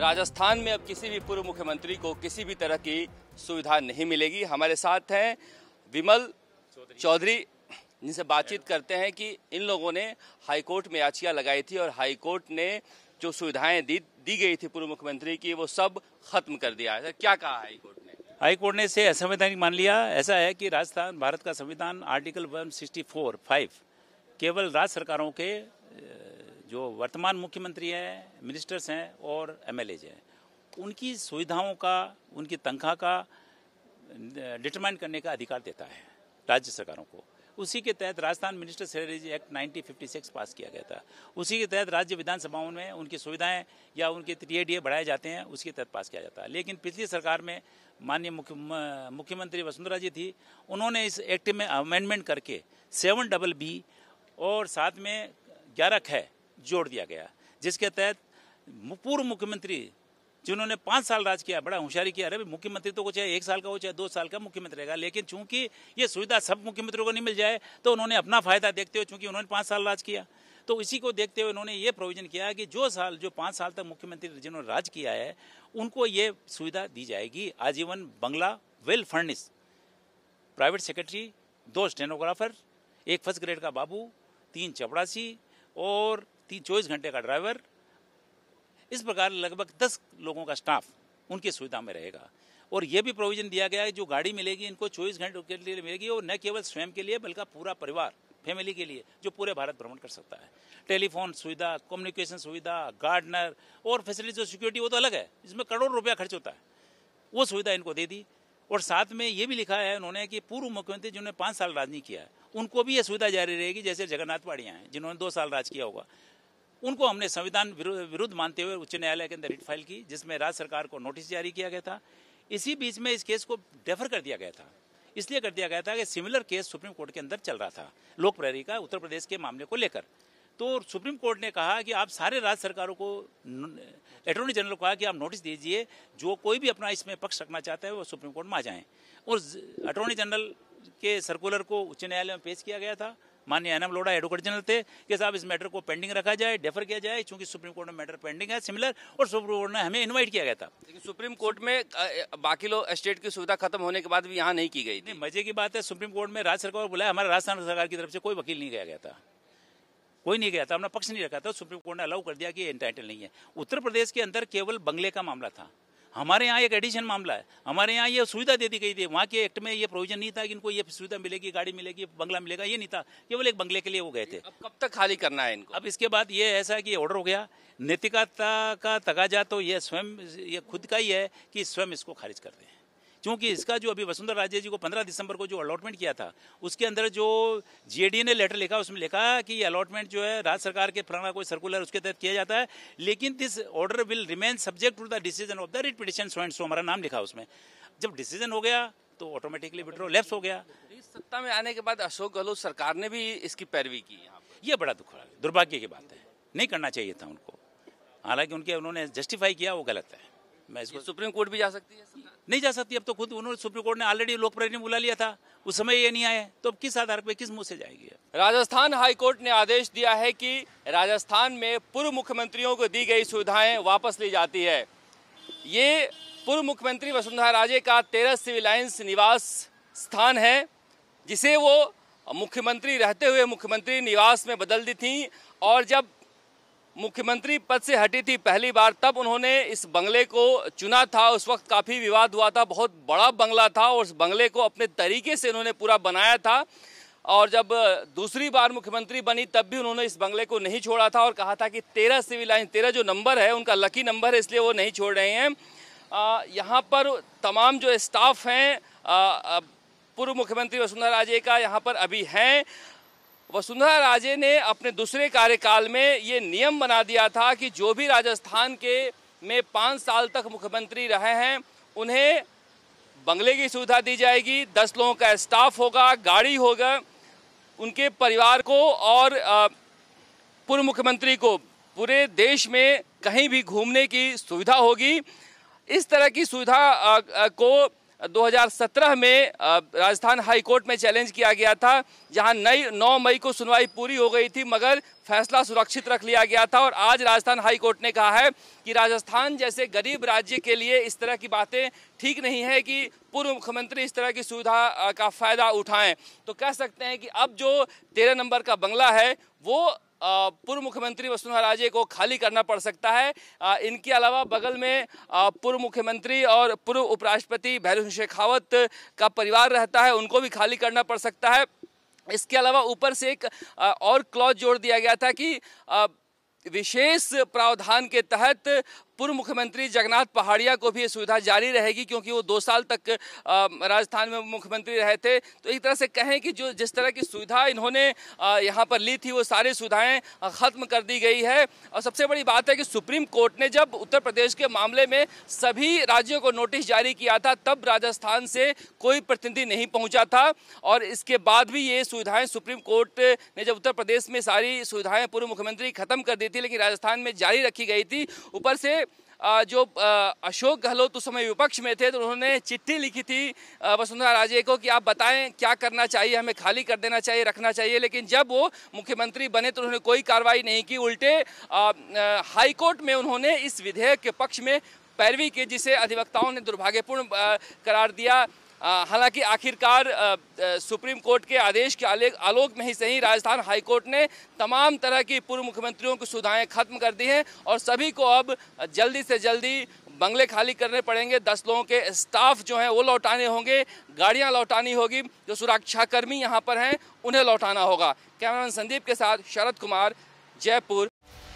राजस्थान में अब किसी भी पूर्व मुख्यमंत्री को किसी भी तरह की सुविधा नहीं मिलेगी हमारे साथ हैं विमल चौधरी जिनसे बातचीत करते हैं कि इन लोगों ने हाईकोर्ट में याचिका लगाई थी और हाईकोर्ट ने जो सुविधाएं दी दी गई थी पूर्व मुख्यमंत्री की वो सब खत्म कर दिया है क्या कहा हाईकोर्ट ने हाईकोर्ट ने इसे असंवैधानिक मान लिया ऐसा है कि राजस्थान भारत का संविधान article one sixty four five केवल राज्य सरकारों के जो वर्तमान मुख्यमंत्री हैं मिनिस्टर्स हैं और एम हैं उनकी सुविधाओं का उनकी तनख्वाह का डिटरमाइन करने का अधिकार देता है राज्य सरकारों को उसी के तहत राजस्थान मिनिस्टर सैलरीज एक्ट 1956 पास किया गया था उसी के तहत राज्य विधानसभाओं में उनकी सुविधाएं या उनके डी बढ़ाए जाते हैं उसके तहत पास किया जाता है लेकिन पिछली सरकार में माननीय मुख्यमंत्री वसुंधरा जी थी उन्होंने इस एक्ट में अमेंडमेंट करके सेवन डबल बी और साथ में ग्यारह खै जोड़ दिया गया जिसके तहत पूर्व मुख्यमंत्री जिन्होंने पाँच साल राज किया बड़ा होशियारी किया अरे मुख्यमंत्री तो चाहे एक साल का हो चाहे दो साल का मुख्यमंत्री रहेगा लेकिन चूंकि ये सुविधा सब मुख्यमंत्रियों को नहीं मिल जाए तो उन्होंने अपना फायदा देखते हुए चूंकि उन्होंने पाँच साल राज किया तो इसी को देखते हुए उन्होंने ये प्रोविजन किया कि जो साल जो पाँच साल तक मुख्यमंत्री जिन्होंने राज किया है उनको ये सुविधा दी जाएगी आजीवन बंगला वेल फर्निस प्राइवेट सेक्रेटरी दो स्टेनोग्राफर एक फर्स्ट ग्रेड का बाबू तीन चपड़ासी और तीन चौबीस घंटे का ड्राइवर इस प्रकार लगभग दस लोगों का स्टाफ उनकी सुविधा में रहेगा और ये भी प्रोविजन दिया गया है जो गाड़ी मिलेगी इनको चौबीस घंटे के लिए मिलेगी और न केवल स्वयं के लिए बल्कि पूरा परिवार फैमिली के लिए जो पूरे भारत भ्रमण कर सकता है टेलीफोन सुविधा कम्युनिकेशन सुविधा गार्डनर और फैसिलिटी सिक्योरिटी वो तो अलग है इसमें करोड़ रुपया खर्च होता है वो सुविधा इनको दे दी और साथ में ये भी लिखा है उन्होंने कि पूर्व मुख्यमंत्री जिन्होंने पाँच साल राजनीति किया है उनको भी ये सुविधा जारी रहेगी जैसे जगन्नाथ पाड़िया हैं जिन्होंने दो साल राज किया होगा उनको हमने संविधान विरुद्ध मानते हुए उच्च न्यायालय के अंदर रिट फाइल की जिसमें राज्य सरकार को नोटिस जारी किया गया था इसी बीच में इस केस को डेफर कर दिया गया था इसलिए कर दिया गया था कि सिमिलर केस सुप्रीम कोर्ट के अंदर चल रहा था लोक प्रहरी का उत्तर प्रदेश के मामले को लेकर तो सुप्रीम कोर्ट ने कहा कि आप सारे राज्य सरकारों को अटोर्नी जनरल को कहा कि आप नोटिस दीजिए जो कोई भी अपना इसमें पक्ष रखना चाहता है वो सुप्रीम कोर्ट में आ जाएं और अटोर्नी जनरल के सर्कुलर को उच्च न्यायालय में पेश किया गया था माननीय एम लोडा एडवोकेट जनरल थे कि साहब इस मैटर को पेंडिंग रखा जाए डेफर किया जाए चूंकि सुप्रीम कोर्ट में मैटर पेंडिंग है सिमिलर और सुप्रीम कोर्ट ने हमें इन्वाइट किया गया था लेकिन सुप्रीम कोर्ट में बाकी लोग स्टेट की सुविधा खत्म होने के बाद भी यहाँ नहीं की गई नहीं मजे की बात है सुप्रीम कोर्ट में राज्य सरकार को बुलाया हमारे राजस्थान सरकार की तरफ से कोई वकील नहीं गया गया था कोई नहीं गया था अपना पक्ष नहीं रखा था सुप्रीम कोर्ट ने अलाउ कर दिया कि इंटाइटल नहीं है उत्तर प्रदेश के अंदर केवल बंगले का मामला था हमारे यहाँ एक एडिशन मामला है हमारे यहाँ ये सुविधा दे दी गई थी वहाँ के एक्ट में ये प्रोविजन नहीं था कि इनको ये सुविधा मिलेगी गाड़ी मिलेगी बंगला मिलेगा ये नहीं था केवल एक बंगले के लिए वो गए थे अब कब तक खाली करना है इनको अब इसके बाद ये ऐसा है कि ऑर्डर हो गया नैतिकता का तकाजा तो ये स्वयं ये खुद का ही है कि स्वयं इसको खारिज कर दें क्योंकि इसका जो अभी वसुंधरा राजे जी को 15 दिसंबर को जो अलॉटमेंट किया था उसके अंदर जो जीएडी ने लेटर लिखा उसमें लिखा कि ये अलॉटमेंट जो है राज्य सरकार के पुराना कोई सर्कुलर उसके तहत किया जाता है लेकिन this order will remain subject to the decision of the writ petition so and so हमारा नाम लिखा उसमें जब डिसीजन हो गया तो ऑटोमेटिकली विड्रॉ लेप्स हो गया इस सत्ता में आने के बाद अशोक गहलोत सरकार ने भी इसकी पैरवी की ये बड़ा दुख दुर्भाग्य की बात है नहीं करना चाहिए था उनको हालांकि उनके उन्होंने जस्टिफाई किया वो गलत है मैं इसको सुप्रीम कोर्ट भी जा सकती है नहीं जा सकती अब तो खुद उन्होंने सुप्रीम कोर्ट ने ऑलरेडी लोक प्रतिनिधि बुला लिया था उस समय ये नहीं आए तो अब किस आधार पर किस मुंह से जाएगी राजस्थान हाई कोर्ट ने आदेश दिया है कि राजस्थान में पूर्व मुख्यमंत्रियों को दी गई सुविधाएं वापस ली जाती है ये पूर्व मुख्यमंत्री वसुंधरा राजे का तेरह सिविल लाइन्स निवास स्थान है जिसे वो मुख्यमंत्री रहते हुए मुख्यमंत्री निवास में बदल दी थी और जब मुख्यमंत्री पद से हटी थी पहली बार तब उन्होंने इस बंगले को चुना था उस वक्त काफ़ी विवाद हुआ था बहुत बड़ा बंगला था और उस बंगले को अपने तरीके से उन्होंने पूरा बनाया था और जब दूसरी बार मुख्यमंत्री बनी तब भी उन्होंने इस बंगले को नहीं छोड़ा था और कहा था कि तेरह सिविल लाइन तेरह जो नंबर है उनका लकी नंबर है इसलिए वो नहीं छोड़ रहे हैं यहाँ पर तमाम जो स्टाफ हैं पूर्व मुख्यमंत्री वसुंधरा राजे का यहाँ पर अभी हैं वसुंधरा राजे ने अपने दूसरे कार्यकाल में ये नियम बना दिया था कि जो भी राजस्थान के में पाँच साल तक मुख्यमंत्री रहे हैं उन्हें बंगले की सुविधा दी जाएगी दस लोगों का स्टाफ होगा गाड़ी होगा उनके परिवार को और पूर्व मुख्यमंत्री को पूरे देश में कहीं भी घूमने की सुविधा होगी इस तरह की सुविधा को 2017 में राजस्थान हाई कोर्ट में चैलेंज किया गया था जहां नई 9 मई को सुनवाई पूरी हो गई थी मगर फैसला सुरक्षित रख लिया गया था और आज राजस्थान हाई कोर्ट ने कहा है कि राजस्थान जैसे गरीब राज्य के लिए इस तरह की बातें ठीक नहीं है कि पूर्व मुख्यमंत्री इस तरह की सुविधा का फ़ायदा उठाएं तो कह सकते हैं कि अब जो तेरह नंबर का बंगला है वो पूर्व मुख्यमंत्री वसुंधरा राजे को खाली करना पड़ सकता है इनके अलावा बगल में पूर्व मुख्यमंत्री और पूर्व उपराष्ट्रपति भैरव सिंह शेखावत का परिवार रहता है उनको भी खाली करना पड़ सकता है इसके अलावा ऊपर से एक और क्लॉज जोड़ दिया गया था कि विशेष प्रावधान के तहत पूर्व मुख्यमंत्री जगन्नाथ पहाड़िया को भी ये सुविधा जारी रहेगी क्योंकि वो दो साल तक राजस्थान में मुख्यमंत्री रहे थे तो एक तरह से कहें कि जो जिस तरह की सुविधा इन्होंने यहाँ पर ली थी वो सारी सुविधाएँ ख़त्म कर दी गई है और सबसे बड़ी बात है कि सुप्रीम कोर्ट ने जब उत्तर प्रदेश के मामले में सभी राज्यों को नोटिस जारी किया था तब राजस्थान से कोई प्रतिनिधि नहीं पहुँचा था और इसके बाद भी ये सुविधाएँ सुप्रीम कोर्ट ने जब उत्तर प्रदेश में सारी सुविधाएँ पूर्व मुख्यमंत्री खत्म कर दी थी लेकिन राजस्थान में जारी रखी गई थी ऊपर से जो अशोक गहलोत उस समय विपक्ष में थे तो उन्होंने चिट्ठी लिखी थी वसुंधरा राजे को कि आप बताएं क्या करना चाहिए हमें खाली कर देना चाहिए रखना चाहिए लेकिन जब वो मुख्यमंत्री बने तो उन्होंने कोई कार्रवाई नहीं की उल्टे हाईकोर्ट में उन्होंने इस विधेयक के पक्ष में पैरवी की जिसे अधिवक्ताओं ने दुर्भाग्यपूर्ण करार दिया हालांकि आखिरकार सुप्रीम कोर्ट के आदेश के आलोक में ही सही राजस्थान हाई कोर्ट ने तमाम तरह की पूर्व मुख्यमंत्रियों की सुधाएँ खत्म कर दी हैं और सभी को अब जल्दी से जल्दी बंगले खाली करने पड़ेंगे दस लोगों के स्टाफ जो हैं वो लौटाने होंगे गाड़ियां लौटानी होगी जो सुरक्षाकर्मी यहाँ पर हैं उन्हें लौटाना होगा कैमरामैन संदीप के साथ शरद कुमार जयपुर